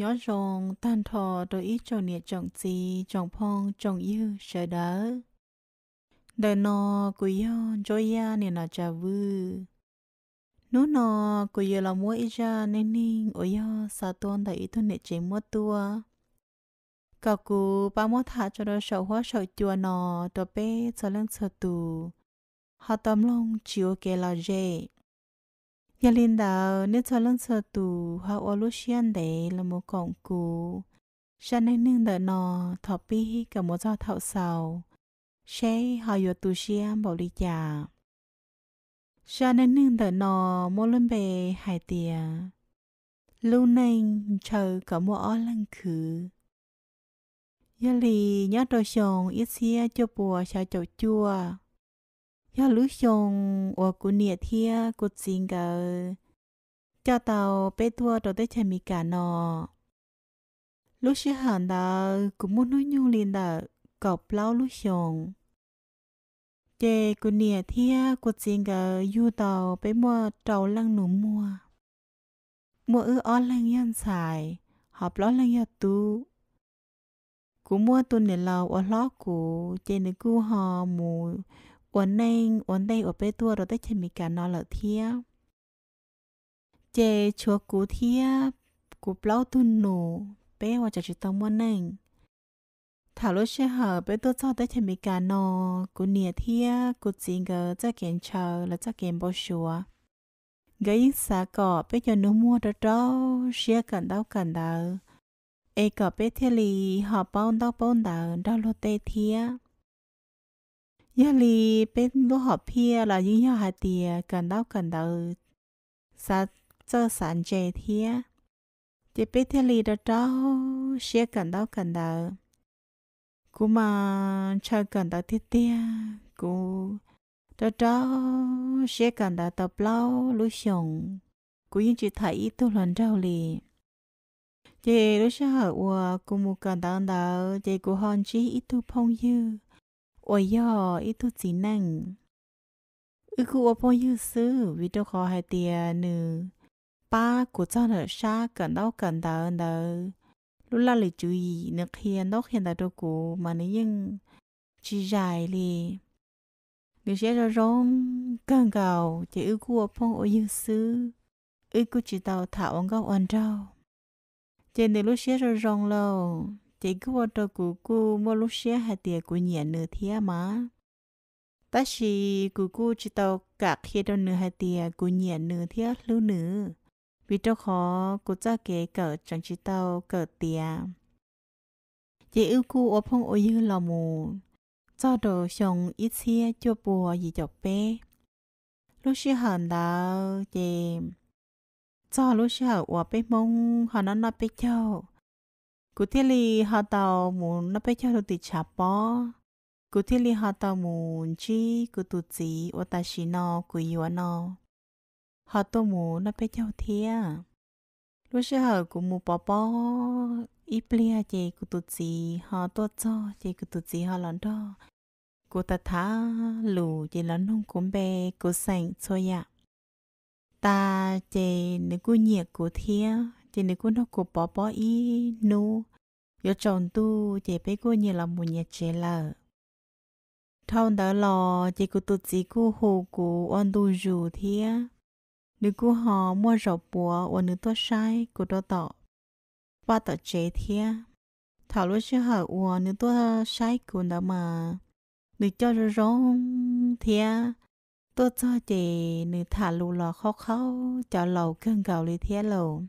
nhỏ rồng tan thò đôi ý cho nịa trọng gì trọng phong trọng yêu sợ đỡ đời nọ của yêu cho ya nịa nọ trà vư nú nọ của yêu là mua ý ra nên ninh ôi yêu sa tuôn đại ý thôn nịa chế mua tua cả cụ ba mua thả cho đôi sầu hoa sầu chua nọ đôi bé cho lên sợ tù họ tâm lòng chiều kê là dễ giờ lên đầu nếu cho lần sợ tù họ ở lúc xuyên đấy là một cổng cụ cho nên nên đợi nó thọ bi cả một do thọ sầu sẽ họ vừa tù xuyên bảo lý giả cho nên nên đợi nó một lần hải tìa lâu nay chờ cả một ở lần khứ giờ lì nhớ đồ sòng ít xia cho bùa sao chậu chua xin 要旅行我姑娘天姑亲个，叫到被多都得前面干咯。lúc xưa hẳn đã cũng muốn nói nhung liền đã cọp lao lúc xong chè của nè thia của xin cả du tàu bé mua trầu lăng nụ mua mua ư ó lăng yan xài họp ló lăng ya tu cú mua tu nè lầu ở ló cú chè nè cú hò mu. อวเนในวนไดออกไปตัวเราได้ใช้มีการนอนเหล่าเทียเจชัวกูเทียกูเปล่าตุนหนูเป้ว่าจะจุดตองวันหนึ่งถ้ารถเชื่อเหอไปตัวเจ้าได้ใช้มีการนอนกูเหนียเทียกูจริงก็จะเกณฑ์เชอและจะเกณฑ์บอชัวก็ยิ่งสาก่อไปจนนุ่มมัวเด้เชื่อกันเดากันเดา เอกอเปเทลีหอบป้อนเดาป้อนเดาเดารถเตเทียยลีเป็นลูกหอบเพียเรายิ่งยอหาเตียกันเล่ากันเราซาเจอสารเจเทียจะเป็นเทลีเดาเจ้าเชียกันเล่ากันเรากูมาเชิญกันเราเตี้ยกูเดาเจ้าเชียกันเราตบเล่าลุชงกูยิ่งจะถ่ายตัวหลอนเจ้าลีเจรู้ชาหัวกูมูกันดังดาวเจกูฮอนจีอีตัวพงยือ ôi yo ít tu chỉ năng ư cụ ô bông yêu sư vì đâu hai tia nữ ba của cho nở xa cần đâu cần đỡ đỡ lúc là lời chú ý nước hiền đâu hiền đỡ đâu cụ mà nếu nhưng chỉ dài li người sẽ ra rong cần cầu chỉ ư cụ ô bông ô yêu sư ư chỉ tàu thảo ông góc ăn trâu trên nếu lúc sẽ ra rong lâu chị cứ vào đầu cụ cụ mua lúc xe hai tiền của nhẹ nửa thế mà ta chỉ cụ cụ chỉ tàu cả khi đâu nửa hai tiền của nhẹ nửa thế lưu nửa vì cho khó cô cha kế cỡ chẳng chỉ tàu cỡ tiền chị ưu cụ ở phong ô dư là mù cho đồ xong ít xe cho bùa gì cho bé lúc xưa hẳn đó chị cho lúc xưa ở bên mông họ nó nó bên châu cụ thể li họ tàu muốn nó bây giờ được tịch chạp bó cụ thể li họ tàu muốn chi cụ tụt chỉ ô ta xí nó cụ yếu nó họ tàu muốn nó bây giờ thia lúc xưa họ cũng muốn bỏ bỏ ít bia chị cụ tụt chỉ họ tàu cho chị cụ tụt chỉ họ lần đó cụ ta thả lù chị lần không cũng bé cụ sành xôi ạ dạ. ta chị nữ cụ nhiệt cụ thia chị nữ cụ nó cụ bỏ bỏ ý nu chồng nhà lờ 有种都也被过年了木年节了。thông đó lò chỉ cụ tụ chỉ cô hồ cô on tu dù thia nữ cô họ mua rổ bùa và nữ tốt sai cô đó tọ ba tọ chế thia thảo lúc chưa hở và nữ tốt sai cô đó mà nữ cho rổ rong thia tôi cho chị nữ thả lù lò khó khó cho lầu cơn gạo lý thia lầu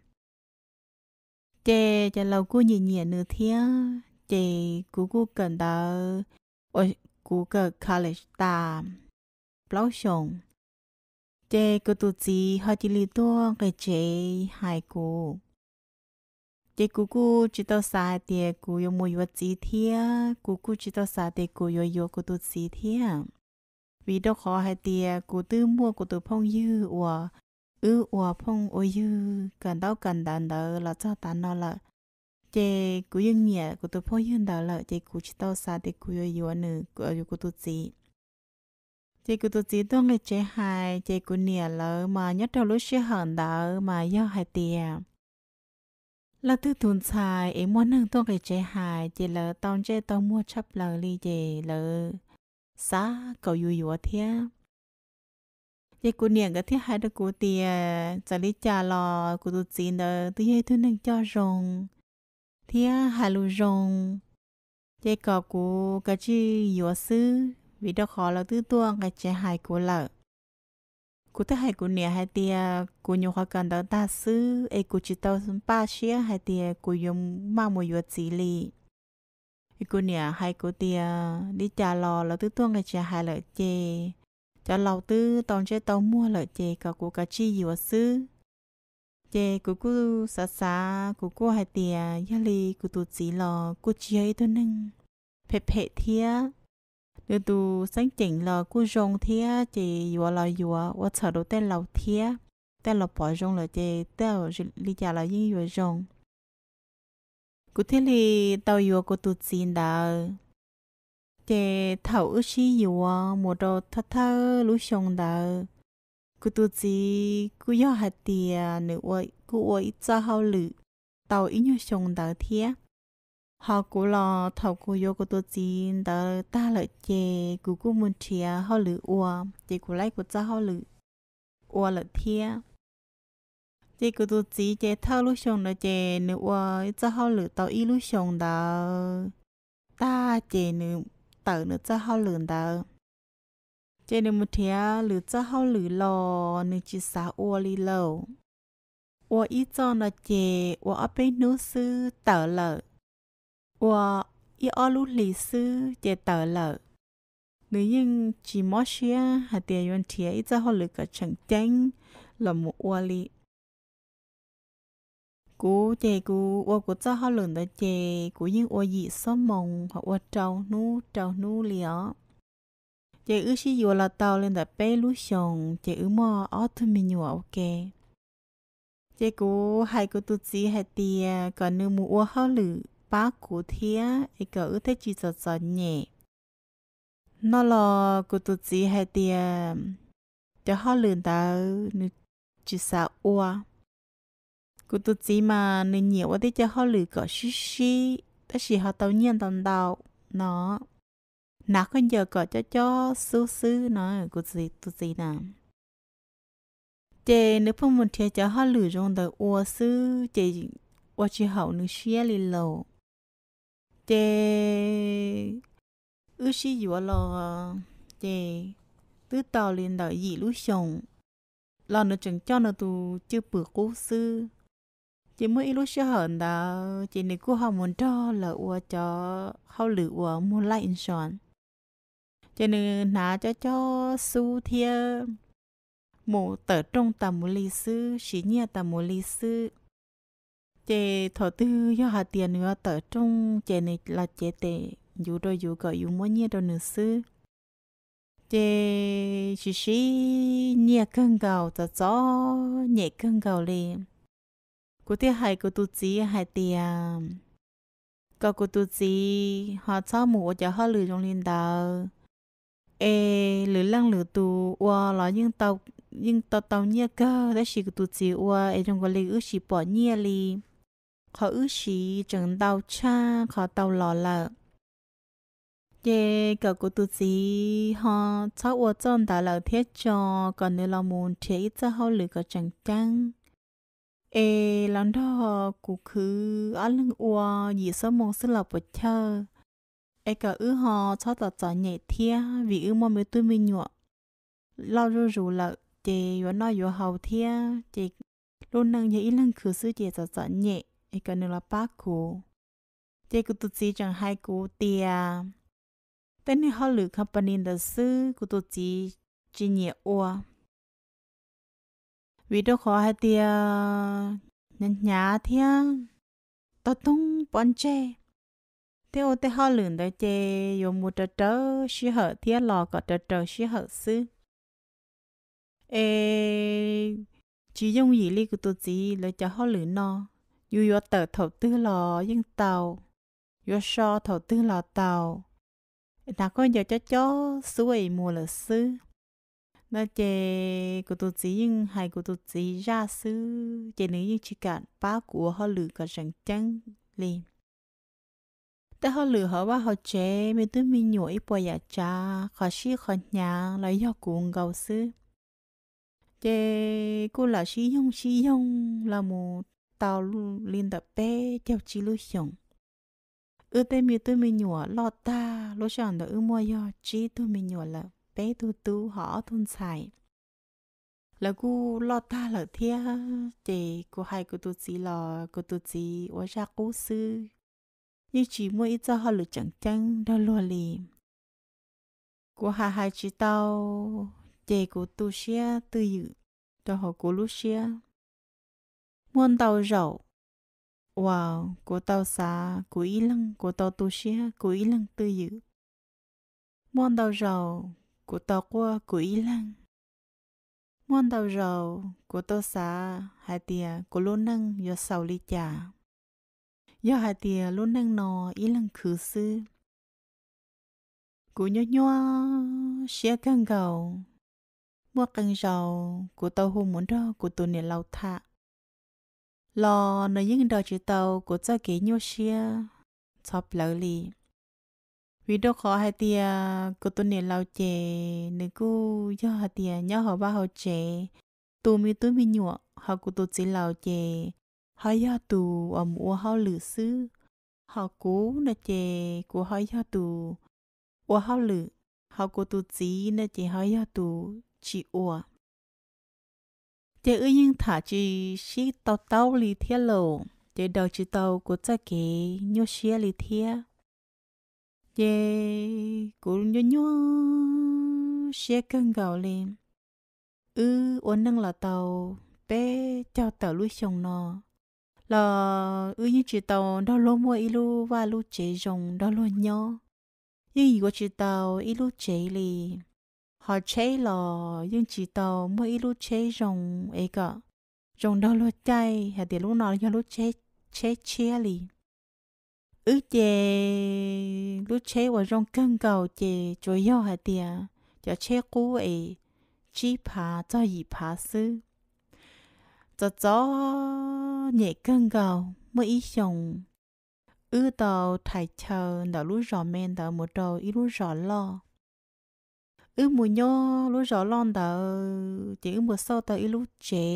chị chị lâu cô nhìn nhìn nữa thế chị cô cô cần đó ở cô cơ college ta bao xong chị cô tụ chỉ học chỉ lý to cái chị hai cô chị cô cô chỉ tao sai thì cô yêu mua yêu chị thế cô cô chỉ tao sai thì cô yêu yêu cô tụ chị thế vì đó khó hai thì cô tự mua cô tự phong yêu ủa ư ủa phong ôi dư cần đâu cần đàn đỡ là cho tàn nó là chế cú yên nhẹ của tôi phong yên đỡ là chế cú chỉ đâu xa thì cú yêu yêu nữ của yêu của tôi gì chế cú tôi chỉ tôi nghe chế hai chế cú nhẹ là mà nhất đầu lúc sẽ hận đỡ mà do hai tiền là tư tuần sai, em muốn nâng tôi cái chế hài chế là tao chế tao mua chấp lời ly chế là xá cầu yêu yêu thiệt ye cô niệm cái thứ hai đó cô thì giờ đi trả lò cô tu chín đó thứ hai thứ nâng cho rồng thì hà lu rồng ye có cô cái chữ yếu sư vì đó khó là thứ tuang cái chế hai cô lợ cô thứ hai cô niệm hai tia cô nhiều khó cần đó ta sư ấy cô chỉ tao xuống ba xia hai tia cô dùng mang một yếu chỉ li cô niệm hai cô tia đi trả lò là thứ tuang cái chế hai lợ chế cho lâu tư tông chế tàu mua lợi chè cả của cả chi gì sư chè của cô xa xa của cô hai tìa gia lì của tụt chỉ lò cô chi ấy tôi nâng phê phê thia đưa tụ sáng chỉnh lò cô rong thia chè vừa lò vừa và chờ đồ tên lầu thia tên lò bỏ rong lợi chè tao lì chả là những vừa rong cô thế lì tàu vừa cô tụt chỉ đào để thấu ước sĩ yếu à, một đồ thơ thơ lũ sông đờ cú tu chỉ cú yêu hạt tìa à, nữ ôi cú ôi cho hậu lử tàu ý nhau sông đờ thiê họ cú lo thấu cú yêu cú tu chỉ đờ ta lợi chè cú cú muốn chia hậu lử ua để cú lấy cú cho hậu lử ua lợi thiê chị cú tu chỉ chị thơ lũ sông đó chị nữ ôi cho hậu lử tàu ý lũ sông đờ ta chị nữ เต๋อหรือเจ้าเ้าหลืนเดอเจนมุเทียหรือเจ้าเ้าหลือรอหนึ่งจิสาอัวลีโลอัวอีจอนอเจอัวเอาไปนูซื้อเต๋อเลยอัวอีออลุลีซื้อเจเต๋อเลยหรือยังจีมอเชียหาเตียยวนเทียอีเจ้าเ้าหลือกับชังเจงลำมัวลี cú chè cú ô cú cho họ lượn đó chè cú những ô dị số mông hoặc ô trâu nu trâu nu lió chè ư xí dù là tàu lên đó bé lú xong chè ư mò ó thun mình nhua ok chè cú hai cú tu chỉ hai tia còn nương mù ô họ lử ba cú thía ấy cỡ ư thế chỉ sợ sợ nhẹ nó là cú tu chỉ hai tia cho họ lượn đó chỉ sợ oa cụ tụ chỉ mà nên nhiều quá thì cho họ lựa có xí xí ta chỉ họ tàu nhiên tàu tàu nó nó con giờ có cho cho xú sư nó cụ chỉ tụ chỉ nè chị nếu không muốn thiệt cho họ lựa trong đời ua sư chị ua chỉ hậu nữ xia lì lầu chị ư xí dùa lò chị tứ tàu lên đời dị lũ sông lo nó chẳng cho nó tu chưa bữa cố sư chỉ mới ít lúc sơ hở đó chỉ nên cô học muốn cho là ua cho học lử ua muốn lại in sơn cho nên ná cho cho su thia mù tờ trung tà mù lì sư xí nhia tà mù lì sư chế thọ tư do hà tiền nữa tờ trung chế này là chế tệ dù đôi dù gọi dù mỗi nhẹ đôi nữ sư chế xí xí nhẹ cân gạo cho gió nhẹ cân gạo liền กูที่ให้กูตุจีให้เตียก็กูตุจีหอชอบหมูจะหอหรือจงลินดาเอหรือลังหรือตูว่าหลอยิ่งเตายิ่งเตาเตาเนี่ยก็ได้ชีกูตุจีว่าไอจงก็เลยอื้อชีปอเนี่ยลีเขาอื้อชีจังเตาชาเขาเตาหล่อละเย่ก็กูตุจีหอชอบว่าจนแต่เราเทียจอก่อนเนื้อเรามูนเทียจะหอหรือก็จังกัง ê lần đó cụ khứ ở lưng ua gì sớm mong sức lập vật chơi ai cả ư họ cho tờ tờ nhẹ thia vì ư mong mấy tôi mình nhọ lo rô rù lợ chị vừa nói vừa hầu thia chị luôn năng nhảy lưng khứ sư chị tờ tờ nhẹ ai cả nửa là bác cụ chị cụ tụt chị chẳng hai cụ tia tên này họ lựa company đó sư cụ tụt chị chị nhẹ ua video khó hay tia ờ, nên nhà thia tao tung bọn chê thế ô tê ho lửng đó chê yo mu trơ trơ xí hở thia lò có trơ trơ xí hở sư ê chỉ dùng gì li của tôi chỉ là cho ho lửng nó dù yo tờ thầu tư lò nhưng tàu yo so thầu tư lò tàu đã có giờ cho cho suy mùa là sư nó chè của tôi chỉ nhưng hay của tôi chỉ ra sư chè nếu như chỉ ba của họ lử cả chẳng chẳng liền ta họ lử họ ba họ chè mấy tôi mình nhổ ít bò giả dạ cha khó xí khó nhà lấy họ cuồng gầu sư cô là xí hông xí hông là một tàu liên tập bé theo chỉ lưu sống ư tê mi tôi mình nhổ lo ta lo chẳng đó mua yo chỉ tôi mình nhổ là bé tu tu họ thôn xài là cô lo ta là thia chị cô hai cô tu chỉ lo, cô tu chỉ ở ra cố sư như chỉ mỗi ít cho họ lựa chẳng chẳng đâu lo lì cô hai hai chỉ tao chị cô tu xia tự dự cho họ cô lúc xia muốn tao rậu wow cô tao xa cô ý lăng cô tao tu xia cô ý lăng tự dự muốn tao rậu của tàu qua của ý lăng ngon đầu rầu của tô xá hai tia của luôn năng do sầu ly trà do hai tia luôn năng nò ý lăng khử sư của nhó nhó xe căng cầu mua căng rầu của tàu hôn muốn đó của tụi nè lâu thạ lò nơi những đò chữ tàu của cho kế nhô xe chọc lỡ lì video khó hay thì cô tôi nè lau chè nè cô do hay thì nhớ họ ba họ chè tôi mi tôi mi nhọ họ cô tôi chỉ lau chè họ do tu, ở mua họ lử sư họ cố nè chè của họ do tu, ở họ lử họ cô tôi chỉ nè chè họ do tu chỉ ủa chè ư nhưng thả chỉ xí tao tao lì thiết lộ chè đầu chỉ tao của cha kế nhớ xí lì thiết ye cũng nhớ nhớ sẽ cân gạo lên ư ổn năng là tàu bé cho tàu lui sông nó là ư như chỉ tàu đó lô mua ilu và lu chế rồng đó lô nhớ nhưng gì có chỉ tàu ilu chế li họ chế lò nhưng chỉ tàu mua ilu chế rồng ấy cả rồng đó lô chay hay để lúc nào cho lúc chế chế chia li ư chè lúc chế và rong cân cầu chè cho yêu hạt tiề cho chế cú ấy chỉ phá cho gì phá sư cho cho nhẹ cân cầu mới ý xong ư tàu thải chờ đào lúc rõ men đã một đầu ý lúc rõ lo ư mùa nhô lúc rõ lon đã, chỉ ư mùa sau tàu ý lúc chè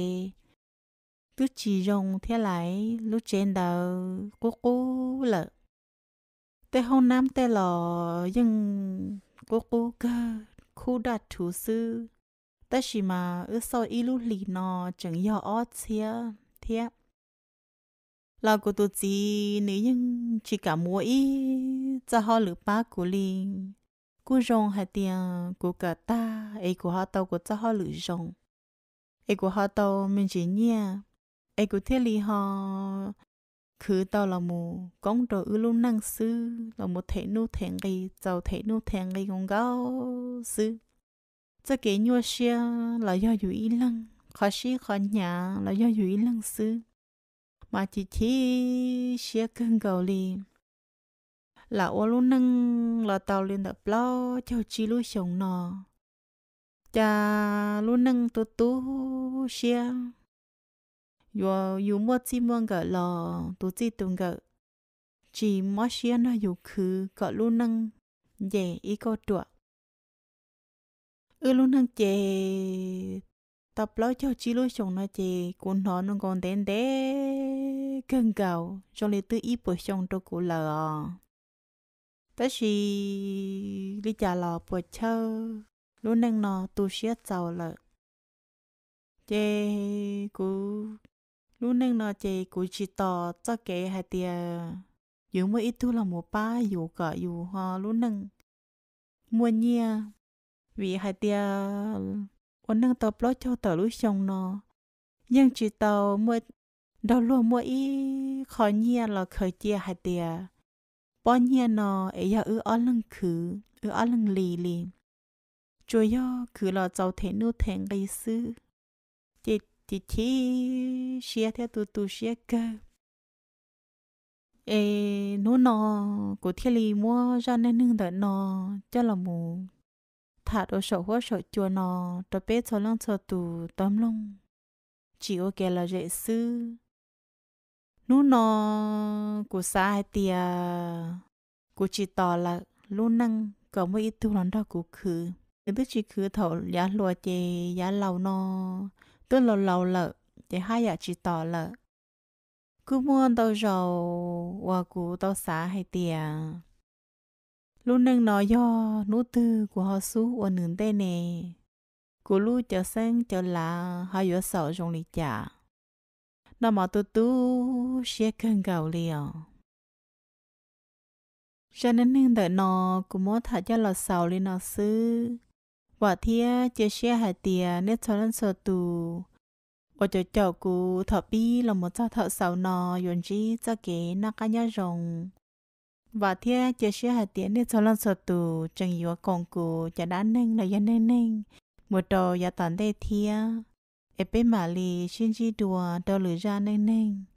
lúc chỉ dùng thế lại lúc chè đào cố cố lợ แต่ห้องน้ำแต่หลอยังกูกูก็คู่ดัดถูซื้อแต่ชิมาเออซออีลูหลีนอจังยอออเทียเทียเรากูตัวจีนี่ยังชิกามัวอีจะฮอหรือป้ากูลิงกูรงหาเตียงกูกะตาไอกูฮอตกูจะฮอหรือรงไอกูฮอตมันจีเนี่ยไอกูเทลีฮอ cứ tao là mù công trò ư luôn năng sư là một thể nô thể ngay giàu thể nô thể ngay con gấu sư cho kể nhua xia là do dù ý lăng khó xí khó nhà là do dù ý lăng sư mà chỉ chỉ xia cơn gầu li là ô luôn năng là tao lên đập lo cho chi lu sống nọ cha luôn năng tu tu xia yo yo mua chi mua ngờ lò tu chi tu ngờ chỉ mua xiên nó yo khứ có luôn năng dễ ý có trụ ư ừ, luôn năng chè tập lo cho chi lối chồng nó chè cuốn nó nó còn đến đế cân cầu cho lấy tư ý bữa chồng đâu cụ lờ tất sĩ lý trả lò bữa chơ luôn năng nó tu xiết giàu lợ chè cú lúc nãy nó chị cũng chỉ tỏ cho cái hai tia dù mới ít thu là một ba dù cả dù ho, lúc nãy mua nhia vì hai tia ôn nâng tập lót cho tờ lúc xong nó nhưng chỉ tàu mua đầu luôn mua ít khó nhia là khởi chia hai tia bao nhia nó ấy giờ ư ở lưng khứ ư ở lưng lì lì chủ yếu cứ là cháu thấy nô thèn gây sự chị thì chỉ xia theo tu tu xia cơ ê nó nó của thiên li mua ra nên nương đợi nó cho là mu. thả đồ sổ hoa sổ chùa nó cho bé cho lăng cho tù tóm lông chỉ ok là dễ sư nó nó của sai tia của chỉ tỏ là luôn năng có mấy ít tu lắm đó của khứ cái tức chỉ khứ thầu giá lùa chè giá lầu nó tôi lâu lâu lợ để hai giờ chỉ tỏ lợ cứ muốn tôi giàu và cú tôi xả hay tiền lúc nâng nói do nút tư của họ xú và nướng tê nè cú lúc chờ sang chờ là họ vừa sợ trong lý trả nó mà tôi tu, sẽ cần cầu liền cho nên nâng đợi nó cũng muốn thả cho lọt sầu lên nó xứ ว่าที่จะเชื่อหาเตียเนี่ยชอนสตูว่าจะเจ้ากูทอปีลงมาเจ้าทอสาวนอยนจีจะเก๋นักกันยรงว่าที่จะเชื่อหาเตียเนี่ยชอนสตูจังอยู่กองกูจะด้านนึ่งเลยยันนึ่งหมดโตอย่าตอนได้เทียเอเปมาลีชินจีดัวดอหรือจานึ่ง